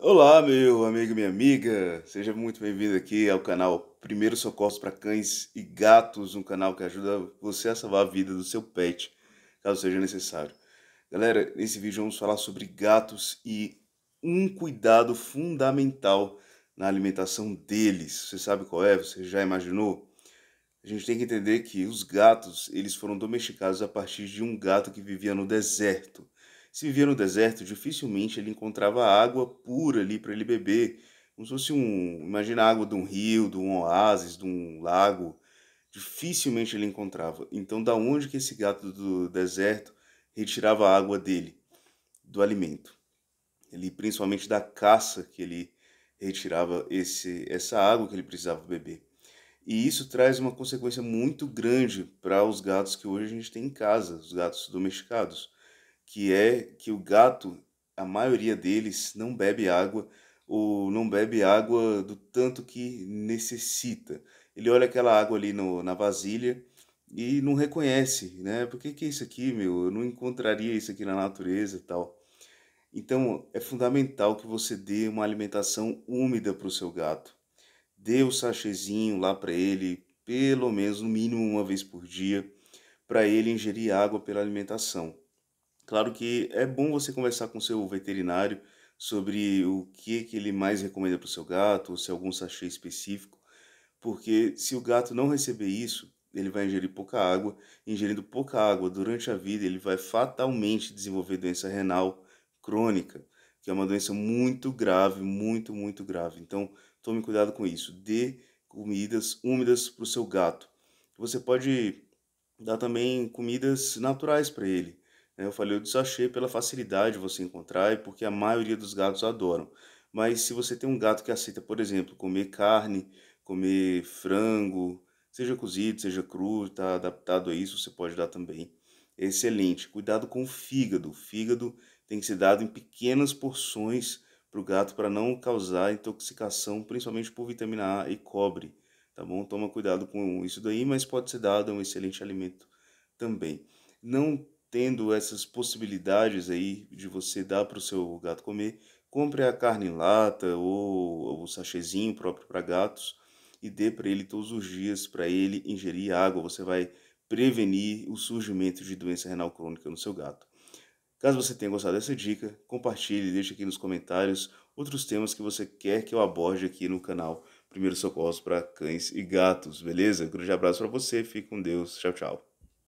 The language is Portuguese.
Olá, meu amigo e minha amiga, seja muito bem-vindo aqui ao canal Primeiro Socorros para Cães e Gatos, um canal que ajuda você a salvar a vida do seu pet, caso seja necessário. Galera, nesse vídeo vamos falar sobre gatos e um cuidado fundamental na alimentação deles. Você sabe qual é? Você já imaginou? A gente tem que entender que os gatos, eles foram domesticados a partir de um gato que vivia no deserto. Se vivia no deserto, dificilmente ele encontrava água pura ali para ele beber. Como se fosse um. Imagina a água de um rio, de um oásis, de um lago. Dificilmente ele encontrava. Então, da onde que esse gato do deserto retirava a água dele? Do alimento. Ele, principalmente da caça que ele retirava esse, essa água que ele precisava beber. E isso traz uma consequência muito grande para os gatos que hoje a gente tem em casa, os gatos domesticados que é que o gato, a maioria deles não bebe água ou não bebe água do tanto que necessita. Ele olha aquela água ali no, na vasilha e não reconhece, né? Por que, que é isso aqui, meu? Eu não encontraria isso aqui na natureza e tal. Então, é fundamental que você dê uma alimentação úmida para o seu gato. Dê o sachêzinho lá para ele, pelo menos no mínimo uma vez por dia, para ele ingerir água pela alimentação. Claro que é bom você conversar com seu veterinário sobre o que, que ele mais recomenda para o seu gato, ou se é algum sachê específico, porque se o gato não receber isso, ele vai ingerir pouca água. Ingerindo pouca água durante a vida, ele vai fatalmente desenvolver doença renal crônica, que é uma doença muito grave, muito, muito grave. Então, tome cuidado com isso. Dê comidas úmidas para o seu gato. Você pode dar também comidas naturais para ele. Né, eu falei eu desachei pela facilidade de você encontrar e porque a maioria dos gatos adoram. Mas se você tem um gato que aceita, por exemplo, comer carne, comer frango, seja cozido, seja cru, está adaptado a isso, você pode dar também. É excelente. Cuidado com o fígado. O fígado tem que ser dado em pequenas porções para o gato para não causar intoxicação, principalmente por vitamina A e cobre. Tá bom? Toma cuidado com isso daí, mas pode ser dado, é um excelente alimento também. Não tendo essas possibilidades aí de você dar para o seu gato comer, compre a carne em lata ou o sachêzinho próprio para gatos e dê para ele todos os dias para ele ingerir água. Você vai prevenir o surgimento de doença renal crônica no seu gato. Caso você tenha gostado dessa dica, compartilhe, deixe aqui nos comentários outros temas que você quer que eu aborde aqui no canal Primeiro Socorro para Cães e Gatos, beleza? Um grande abraço para você, fique com Deus, tchau, tchau.